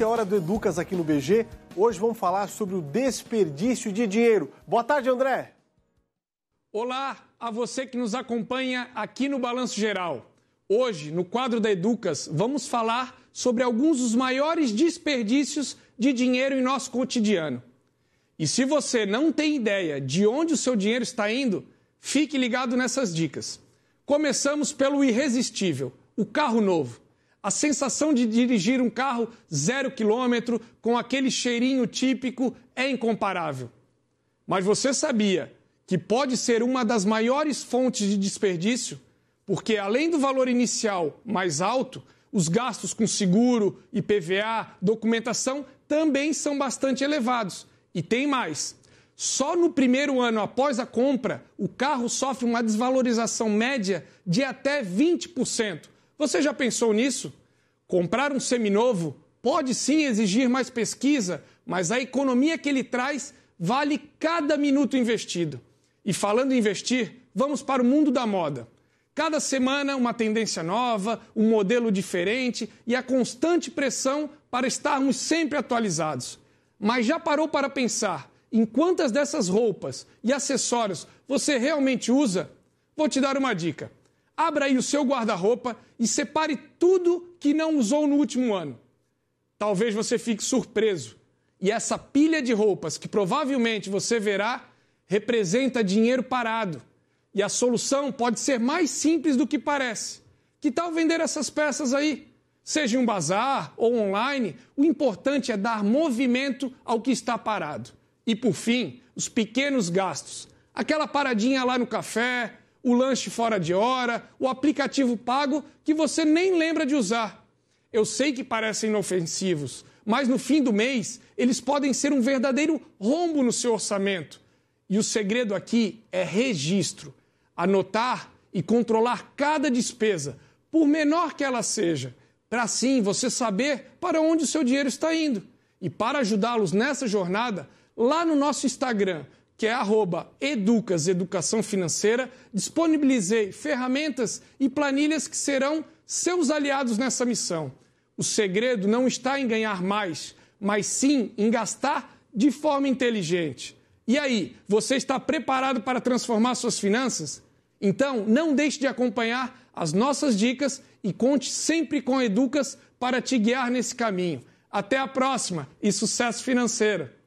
É hora do Educas aqui no BG. Hoje vamos falar sobre o desperdício de dinheiro. Boa tarde, André. Olá a você que nos acompanha aqui no Balanço Geral. Hoje, no quadro da Educas, vamos falar sobre alguns dos maiores desperdícios de dinheiro em nosso cotidiano. E se você não tem ideia de onde o seu dinheiro está indo, fique ligado nessas dicas. Começamos pelo irresistível, o carro novo. A sensação de dirigir um carro zero quilômetro com aquele cheirinho típico é incomparável. Mas você sabia que pode ser uma das maiores fontes de desperdício? Porque além do valor inicial mais alto, os gastos com seguro, IPVA, documentação também são bastante elevados. E tem mais. Só no primeiro ano após a compra, o carro sofre uma desvalorização média de até 20%. Você já pensou nisso? Comprar um seminovo pode sim exigir mais pesquisa, mas a economia que ele traz vale cada minuto investido. E falando em investir, vamos para o mundo da moda. Cada semana, uma tendência nova, um modelo diferente e a constante pressão para estarmos sempre atualizados. Mas já parou para pensar em quantas dessas roupas e acessórios você realmente usa? Vou te dar uma dica. Abra aí o seu guarda-roupa e separe tudo que não usou no último ano. Talvez você fique surpreso. E essa pilha de roupas que provavelmente você verá representa dinheiro parado. E a solução pode ser mais simples do que parece. Que tal vender essas peças aí? Seja em um bazar ou online, o importante é dar movimento ao que está parado. E por fim, os pequenos gastos. Aquela paradinha lá no café, o lanche fora de hora, o aplicativo pago que você nem lembra de usar. Eu sei que parecem inofensivos, mas no fim do mês eles podem ser um verdadeiro rombo no seu orçamento. E o segredo aqui é registro, anotar e controlar cada despesa, por menor que ela seja, para assim você saber para onde o seu dinheiro está indo. E para ajudá-los nessa jornada, lá no nosso Instagram, que é arroba educas, educação financeira, disponibilizei ferramentas e planilhas que serão seus aliados nessa missão. O segredo não está em ganhar mais, mas sim em gastar de forma inteligente. E aí, você está preparado para transformar suas finanças? Então, não deixe de acompanhar as nossas dicas e conte sempre com Educas para te guiar nesse caminho. Até a próxima e sucesso financeiro!